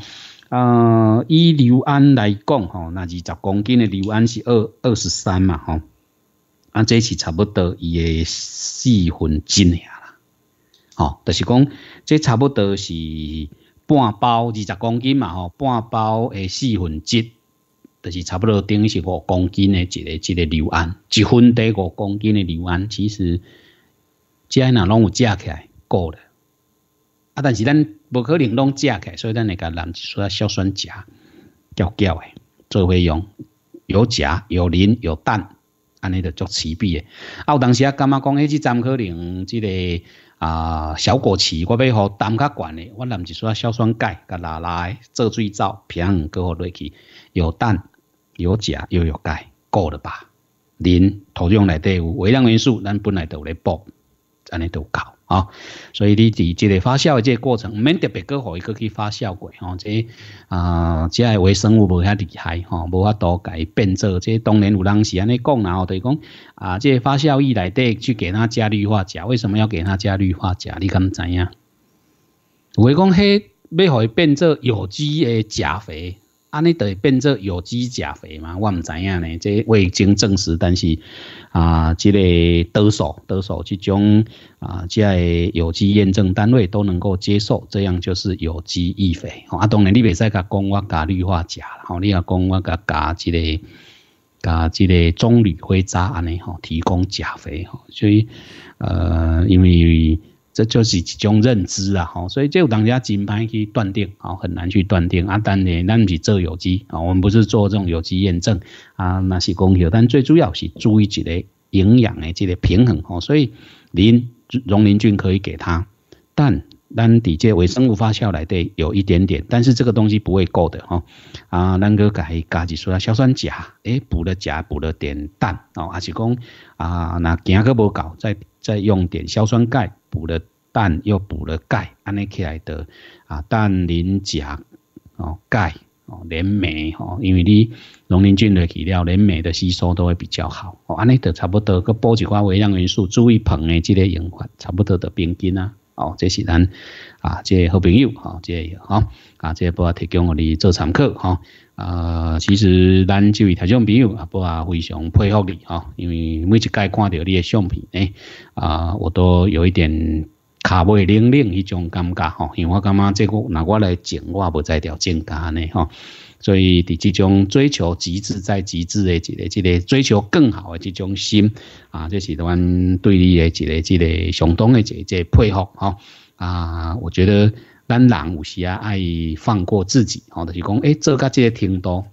啊，以硫胺来讲，吼，那二十公斤的硫胺是二二十三嘛，吼，啊，这是差不多伊的四分之一啊。哦，就是讲，这差不多是半包二十公斤嘛，吼，半包诶四分之，就是差不多等于是五公斤诶一个一个硫胺，一分得五公斤诶硫胺，其实，这样哪拢有加起来够了？啊，但是咱无可能拢加起来，所以咱会甲人说硝酸钾，搅搅诶做伙用，有钾、有磷、有氮，安尼著足齐比诶。啊，有当时啊感觉讲迄支站可能即个？啊，小果脐，我要互氮较悬诶，我临一做下硝酸钙、甲拉诶，做水肥，平搁互落去，有氮、有钾、又有钙，够了吧？磷、土壤内底有微量元素，咱本来着有咧补。安尼都搞啊，所以你伫即个发酵的这过程，免特别个互伊个去发酵过吼。这啊，即个微生物无遐厉害吼，无法度改变做。即当然有人是安尼讲，然后就是讲啊，即发酵液内底去给它加氯化钾，为什么要给它加氯化钾？你敢知影？我讲，嘿，要互伊变做有机的钾肥。尼你得变作有机钾肥嘛？我唔知影呢，这未经证实，但是啊，即个多数、多数即种啊，即个有机验证单位都能够接受，这样就是有机易肥。啊，当然你讲再加氯化钾，好，你要讲我加加即个加即个棕榈灰渣安尼，吼，提供钾肥。所以呃，因为。这就是一种认知啊，吼，所以有当家仅牌去断定，好很难去断定。啊，当然，咱不是做有机啊，我们不是做这种有机验证啊，那是讲有，但最主要是注意一个营养的这个平衡哦。所以磷、溶磷菌可以给他，但咱底界微生物发酵来的有一点点，但是这个东西不会够的哈。啊，咱个改加几说硝酸钾，哎，补了钾，补了点氮哦，还是讲啊，那今个无搞，再再用点硝酸钙。补了氮又补了钙，安尼起来的啊，氮磷钾哦，钙哦，磷、镁哦，因为你农林菌的肥料，磷、镁的吸收都会比较好哦，安尼的差不多个波子块微量元素，注意硼的这个用法，差不多的平均啊。哦，这是咱啊，这好朋友哈，这哈啊，这不啊提供我哋做参考哈。呃，其实咱台一朋友啊，不啊非常佩服你哈，因为每一届看到你的相片诶，啊，我都有一点。卡袂冷冷迄种感觉吼，因为我感觉这个那我来情我也无在调增加呢吼，所以伫即种追求极致在极致的这个这个追求更好的这种心啊，这是咱对你的这个这个相当的这这佩服吼啊，我觉得咱人有时啊爱放过自己吼，就是讲哎做个这些程多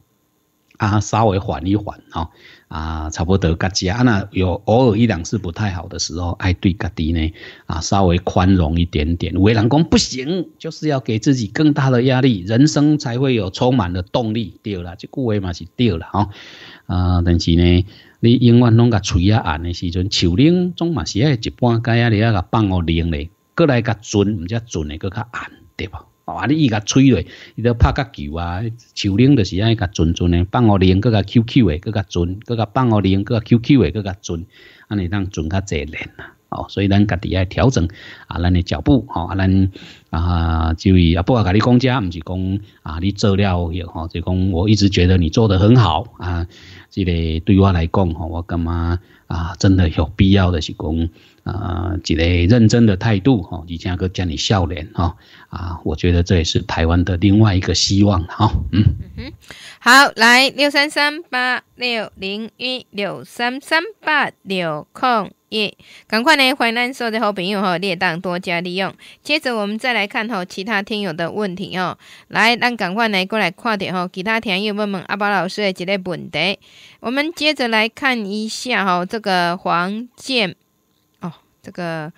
啊稍微缓一缓吼。啊，差不多家己啊，那有偶尔一两次不太好的时候，爱对家己呢，啊，稍微宽容一点点，为人讲不行，就是要给自己更大的压力，人生才会有充满了动力，对了，这句话嘛是对了哦。啊，但是呢，你永远拢甲吹啊暗的时阵，手冷总嘛是系一般介啊里啊个放学凉嘞，过来甲准，唔知准存嘞，搁较暗，对啵？啊！你伊个吹落，伊都拍甲球啊，球领就是安尼甲存准诶，放互零，搁甲 Q Q 诶，搁甲存搁甲放互零，搁甲 Q Q 诶，搁甲存，安尼当存较侪练啦。哦，所以咱家己爱调整啊，咱的脚步，吼，啊，咱啊，就伊啊，不过甲你讲遮，毋是讲啊，你做了有吼，就讲我一直觉得你做得很好啊，这个对我来讲，吼，我感觉啊，真的有必要的是讲啊，一个认真的态度，吼，而且佫遮你笑脸，吼。啊，我觉得这也是台湾的另外一个希望哈。嗯嗯，好，来六三三八六零一六三三八六空一，赶快呢，淮南所有的好朋友哈，列档多加利用。接着我们再来看哈，其他听友的问题哦，来，让赶快来过来快点哈，其他听友问问阿宝老师的几个问题。我们接着来看一下哈，这个黄建哦，这个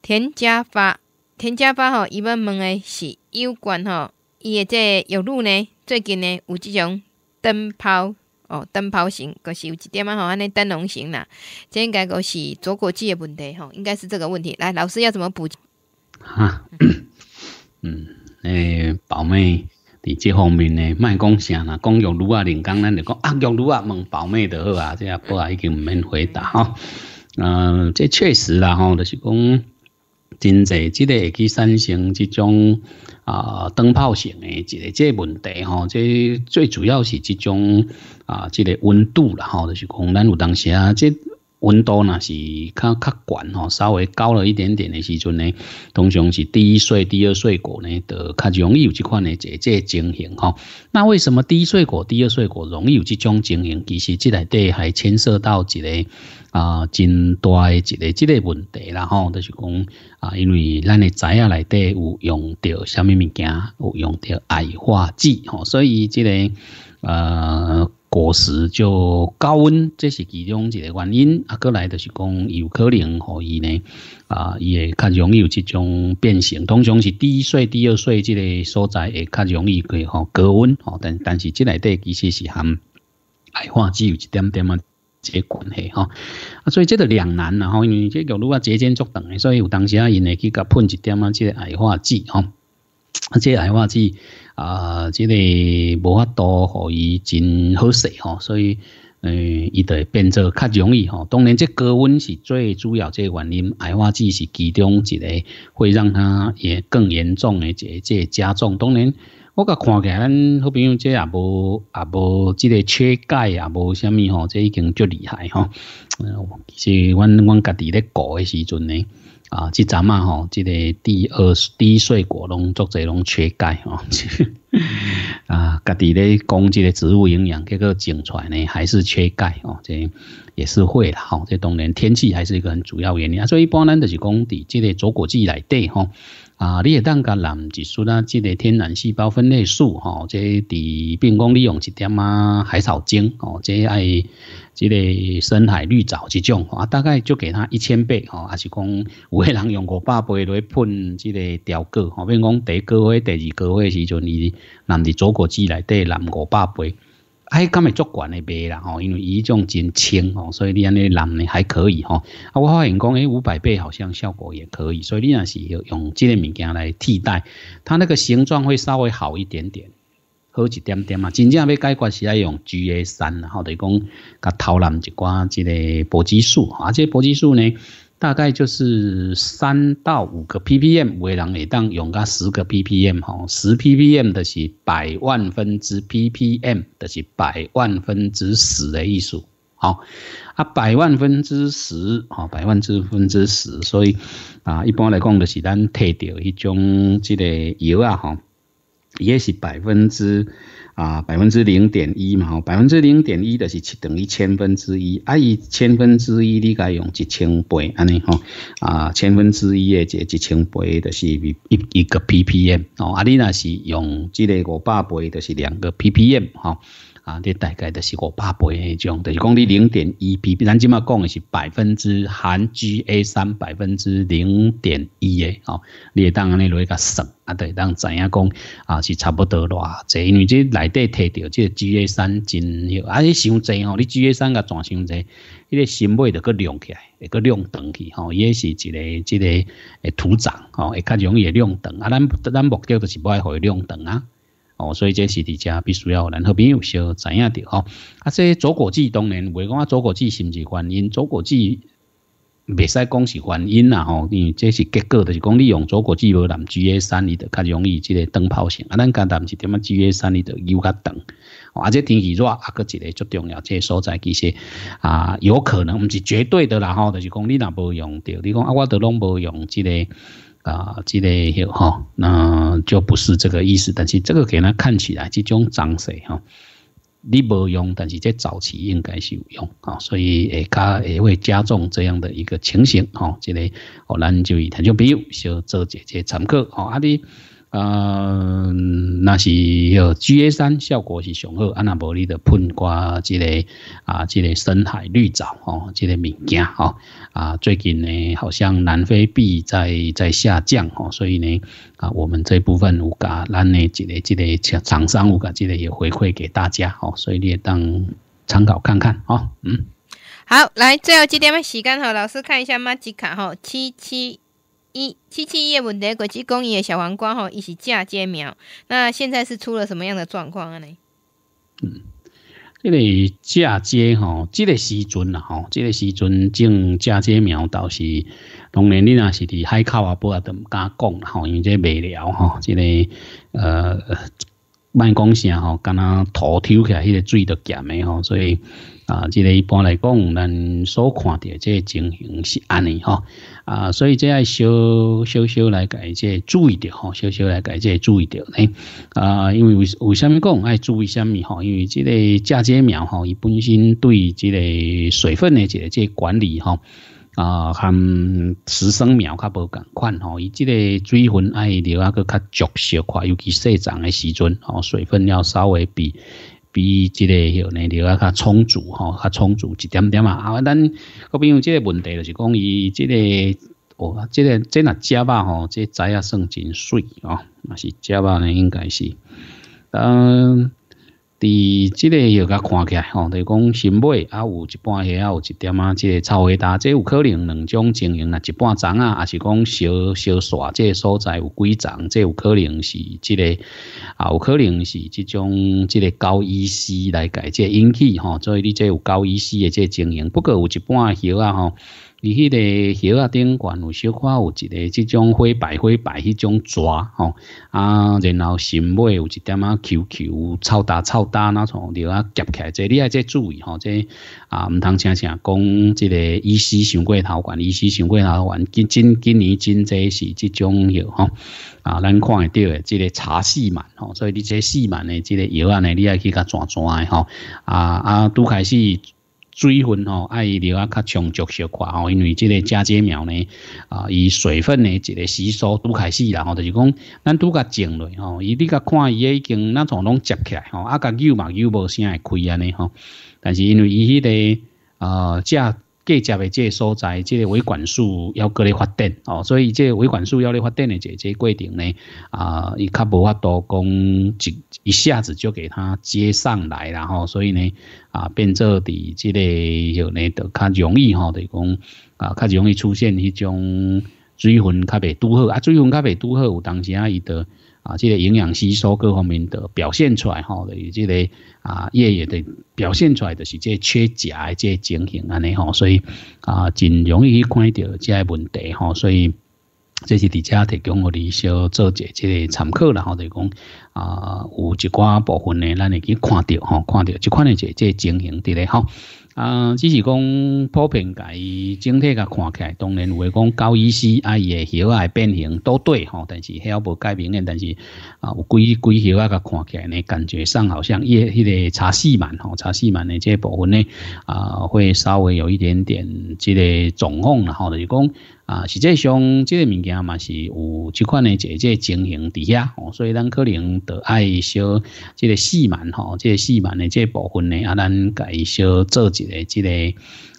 田家发。田家发吼，伊要问的是有关吼，伊的这玉露呢？最近呢有即种灯泡哦，灯泡型个是有一点仔吼，安尼灯笼型啦。这应该个是左国季的问题吼，应该是这个问题。来，老师要怎么补？哈，嗯，诶，宝妹，伫这方面呢，卖讲啥啦？讲玉露啊，临讲咱就讲啊，玉露啊，问宝妹好啊，这也不已经毋免回答吼。嗯，这确实啦吼，就是讲。真侪，即个去产生即种啊灯泡型的一个即问题吼，即最主要是即种啊即个温度啦吼，就是讲咱有当时啊，即温度那是较较悬吼，稍微高了一点点的时阵呢，通常是第一岁、第二岁果呢，就较容易有这款的这这情形哈。那为什么第一岁果、第二岁果容易有即种情形？其实即来底还牵涉到一个。啊，真大诶一个即个问题，啦吼，就是讲啊，因为咱诶知影内底有用到虾米物件，有用到矮化剂，吼，所以即个呃果实就高温，这是其中一个原因。啊，过来就是讲有可能，互伊呢啊，伊会较容易有这种变形。通常是第一滴第二即这所在，会较容易去吼高温，吼，但但是这内底其实是含矮化剂有一点点啊。这关系吼，啊，所以这个两难呐吼，为这个如果接肩足长的，所以有当时啊，因会去甲喷一点啊，这矮化剂吼，啊，这矮化剂啊，这个无法多可以真好使吼，所以，嗯，伊得变作较容易吼，当然这高温是最主要这个原因，矮化剂是其中一个，会让它也更严重的这这加重，当然。我个看起来，咱好朋友这也无也无，即个缺钙也无，虾米吼，这已经足厉害吼。其实，阮阮家己咧搞的时阵呢，啊，即阵啊吼，即个低二低水果拢做侪拢缺钙哦。啊，家己咧讲即个植物营养，这个整出来呢，还是缺钙哦。这也是会啦吼。这冬天气还是一个很主要原因啊。所以，一般咱就是讲，伫即个做果子来对吼。啊，你也当甲蓝技术啦，即个天然细胞分裂素吼，即伫，并讲你用一点啊海草精哦，即爱即个深海绿藻即种啊，大概就给它一千倍吼，还是讲有些人用五百倍来喷即个调刻吼，并讲第一个月、第二高会时阵，你蓝伫左果枝内底蓝五百倍。哎，今日做管的卖啦吼，因为伊种真轻吼，所以你安尼染呢还可以吼。啊，我发现讲哎五百倍好像效果也可以，所以你若是用这个物件来替代，它那个形状会稍微好一点点，好一点点嘛。真正要改决是要用 GA 三然后等于讲甲桃蓝一寡这个搏击素啊，个搏击素呢。大概就是三到五个 ppm 为人诶，当用到十个 ppm 吼，十 ppm 的是百万分之 ppm 的是百万分之十的意思，好，啊百万分之十，好百万之分之十，所以啊一般来讲就是咱摕到一种即个油啊，吼，也是百分之。啊，百分之零点一嘛，百分之零点一的是七等于千分之一。啊，以千分之一你该用一千倍安尼吼，啊，千分之一的这一千倍的是一一个 ppm 哦。啊，你那是用这个五百倍的是两个 ppm 哈。啊，你大概就是五百倍迄种，就是讲你零点一 P，咱即马讲的是百分之含 GA 三百分之零点一诶，吼，你当安尼落去甲算，啊，会当知影讲啊是差不多偌济，因为即内底摕着即个 GA 三真，啊，且伤济吼，你 GA 三甲转伤济，迄个新脉着搁亮起来，会搁亮长去吼，伊、也是一个一个诶土长吼，诶，看起容易亮长，啊，咱咱目标就是要互伊亮长啊。哦，所以这是伫家必须要，然后朋友小知影着吼。啊，这左过季当然袂讲啊，左过季是不是原因？左过季袂使讲是原因啦吼，因为这是结果就是讲利用左过季无用 G A 三 E 的较容易，即个灯泡型啊。咱简单是点啊，G A 三 E 的有较长，而且天气热啊，个一个足重要。这所在其实啊，有可能唔是绝对的啦吼，就是讲你若无用着，你讲啊，我都拢无用即个。啊，之类，哈，那就不是这个意思。但是这个给人看起来这种长势哈，你无用，但是在早期应该是有用啊，所以也加也会加重这样的一个情形哈，这类，哦，咱就以台就比，像做姐姐乘客，哦，他的。嗯，那是有 GA 三效果是雄厚，安娜伯利的喷瓜之类啊，之类深海绿藻哦，之类物件哦。啊，最近呢，好像南非币在在下降哦，所以呢，啊，我们这部分物价，那呢，之类之类厂商物价，之类也回馈给大家哦，所以你也当参考看看哦。嗯，好，来最后几点的时间好老师看一下马吉卡哈七七。一七七月问题国际公益的小黄瓜吼一起嫁接苗，那现在是出了什么样的状况呢？嗯，这个嫁接吼，这个时阵啊吼，这个时阵种嫁接苗倒是，当然你那是伫海口啊、都亚敢讲工吼，而且肥了哈，这个呃。卖工啥吼，敢那土抽起来，迄个水都咸的吼，所以啊，即个一般来讲，咱所看到即个情形是安尼吼啊，所以即爱小、小、小来改，即注意着吼，小、小来改，即注意着咧啊，因为为为虾米讲爱注意虾米吼？因为即个嫁接苗吼，伊本身对即个水分的即即管理吼。啊，含十生苗较无咁款吼，以即个水分爱流啊，佮较足少块，尤其生长诶时阵吼，水分要稍微比比这个吼呢流啊较充足吼，较充足一点点嘛。啊，咱个比如即个问题就是讲，伊即个哦，这个真啊蕉吧吼，这栽啊算真水啊，那是蕉吧呢，应该是嗯。伫即个又甲看起来吼，就讲新买啊，有一半下啊，有一点啊，即个超回答，即有可能两种经营啦，一半长啊，还是讲小小耍，即所在有几长，即有可能是即个啊，有可能是即种即个高医师来改，即引起吼，所以你即有高医师的即经营，不过有一半下啊吼。伊迄个鱼啊，顶管有小可有一个即种灰白灰白迄种蛇吼啊，然后身尾有一点啊 QQ 臭大臭大那创着啊夹起来，这你爱得注意吼，这啊唔通常常讲即个医师上过头管，医师上过头管。今今今年真济是即种鱼吼啊，咱看会着诶这个茶四万吼，所以你这四万诶，即个鱼啊，你还要去甲抓抓诶吼啊啊，拄开始。水分吼，爱你啊较充足少寡吼，因为这个嫁接苗呢，啊，以水分呢，一个吸收都开始啦吼，就是讲咱都较种落吼，伊你甲看伊已经那种拢接起来吼，啊，甲幼嘛幼无啥会开啊呢吼，但是因为伊迄个啊嫁。计食的即个所在，即个维管束要搁咧发展哦，所以即个维管束要咧发展的这个规定呢，啊，伊较无法多讲一一下子就给它接上来，然后所以呢，啊，变做伫即个有呢，都较容易吼，等于讲啊，较容易出现迄种水分较袂拄好，啊，水分较袂拄好，有当时啊，伊得。啊，即个营养吸收各方面的表现出来，吼，以这个啊，夜夜的表现出来的是即缺钾这即情形安尼吼，所以啊，真容易去看到即个问题，吼，所以这是伫家提供予你小做一即个参考然后就讲啊，有一寡部分呢，咱会去看到，吼，看到即款呢即即情形伫咧，吼。啊，只是讲普遍伊整体甲看起来，当然为讲高医师啊，伊诶桥啊变形都对吼，但是还无改变诶，但是啊有规规桥啊甲看起来呢，感觉上好像也迄个差四万吼，差四万诶这部分呢啊会稍微有一点点即个掌控，然后就讲。啊，实际上，这个物件嘛是有这款的，即个情形底下，吼，所以咱可能得爱小这个细万吼，这个细满的这个部分呢，啊，咱改小做一个即个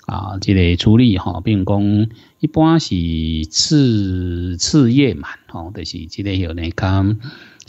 啊，即个处理吼，并讲一般是次次月满吼，就是即个有咧讲。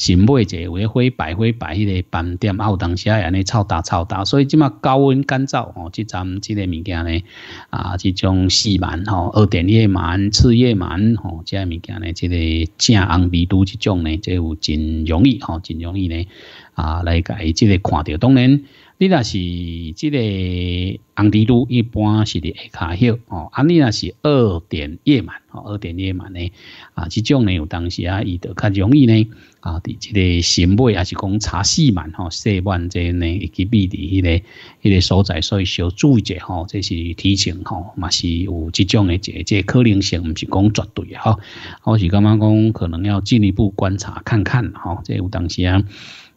是买一个灰白灰白迄个斑点，有当时也安尼臭大臭大，所以即马高温干燥哦，即阵即个物件呢啊，即种细螨吼、二点叶螨、次叶螨吼，即个物件呢，即个正红病毒即种呢，即有真容易吼，真容易呢啊，来个即个看到，当然。你那是即个红地图，一般是的二卡号哦。啊，你那是二点夜满，二点夜满呢？啊，种呢有当时啊，伊就较容易呢。啊，这个穴位也是讲查四满，四万针呢，以及比例迄个迄个所在，所以小注意者，哈，这是提醒，哈，嘛是有即种的，这即可能性，唔是讲绝对哈。我是刚刚讲，可能要进一步观察看看，哈，这有当时啊。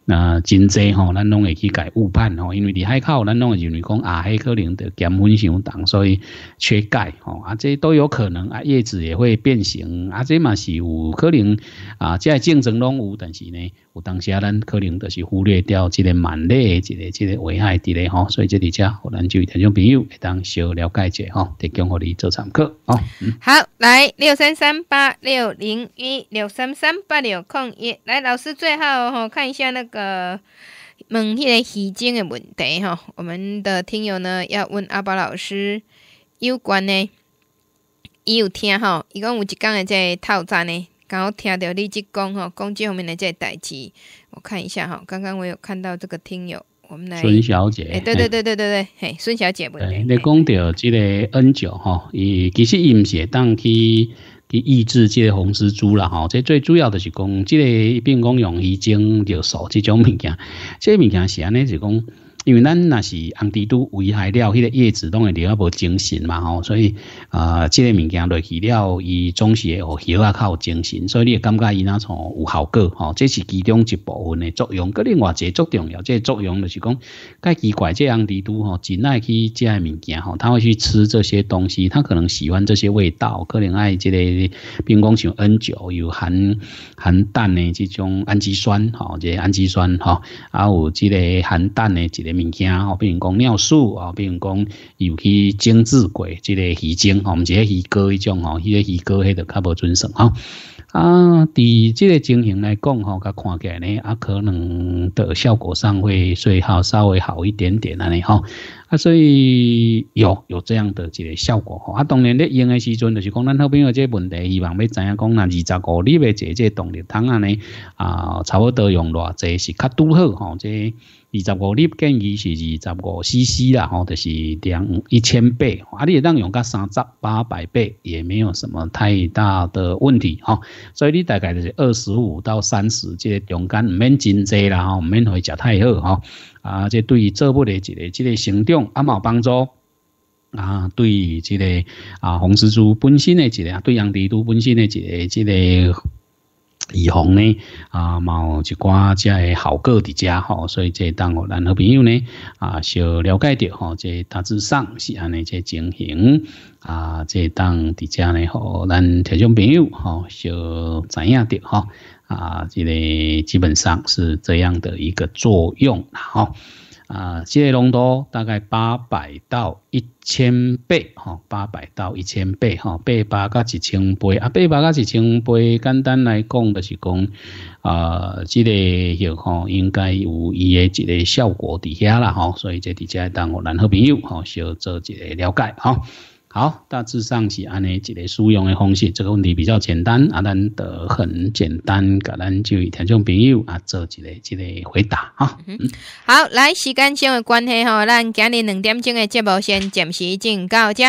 那真多吼，咱拢会去改误判吼，因为你海口咱拢认为讲啊，可能的减分上重，所以缺钙吼，啊，这都有可能啊，叶子也会变形啊，这嘛是有可能啊，个竞争拢有，但是呢。有当时啊，咱可能就是忽略掉这个慢类的、这个、这个危害之类吼，所以这里者，可能就听众朋友会当小了解者吼，提供给你做参考哦。好，来六三三八六零一六三三八六空一，来老师最后吼看一下那个问迄个时晶的问题吼，我们的听友呢要问阿宝老师有关呢，伊有听吼，伊讲有一讲的这个套餐呢。刚好听到你即讲吼，讲这方面来再代志，我看一下哈，刚刚我有看到这个听友，我们来。孙小姐。哎，对对对对对对，嘿，孙小姐不对。你讲到这个 N 九哈，伊其实伊不是当去去抑制这个红丝蛛啦哈。这最主要的是讲，这个并讲用已经就少这种物件，这物件是安尼就讲。因为咱那是红蜘蛛危害了，迄个叶子拢会留啊无精神嘛吼，所以啊，即个物件落去了，伊总是会起啊靠精神，所以你会感觉伊那从有效果吼，这是其中一部分的作用。格另外一个作用了，这作用就是讲，该奇怪，这红蜘蛛吼真爱去这类物件吼，他会去吃这些东西，他可能喜欢这些味道，可能爱即、这比如讲像 N 九有含含氮的这种氨基酸吼，个氨基酸吼，还有即个含氮的一个。物件吼，比如讲尿素啊，比如讲有去精制过，即个鱼精吼，毋是迄个鱼膏一种吼，迄个鱼膏迄个较无准算吼。啊，伫即个情形来讲吼，甲看起来呢，啊可能的效果上会最好，稍微好一点点安尼吼。啊，所以有有这样的一个效果吼。啊，当然咧用的时阵，就是讲咱好朋友这问题，希望要怎样讲那二十五粒要解这动力汤啊呢？啊，差不多用偌这是较拄好吼。这二十五粒建议是二十五 CC 啦，吼，就是两一千倍。啊，你当用个三十八百倍也没有什么太大的问题吼。所以你大概就是二十五到三十，这个量干唔免真济啦，吼，唔免去食太好吼。啊，即对于做不的一个一个成长啊冇帮助啊，对于这个啊红蜘蛛本身的一个啊，对杨迪都本身的一个这个预防呢啊冇一寡只效果的只吼，所以即当我咱好朋友呢啊小了解着吼，即大致上是安尼即情形啊，即当的只呢好咱听众朋友哈小知影着哈。啊，这个基本上是这样的一个作用哈。啊，这些龙头大概八百到一千倍哈，八百到一千倍哈，八百到一千倍啊，八百到一千倍。简单来讲就是讲，啊，这个以哈应该有伊个这个效果底下啦哈。所以这底下当我然和朋友哈，小做一个了解哈。好，大致上是安尼一个使用的方式，这个问题比较简单，啊，咱得很简单，甲咱就听众朋友啊做一个一个回答啊。好，来时间上的关系吼，咱今日两点钟的节目先暂时进到这。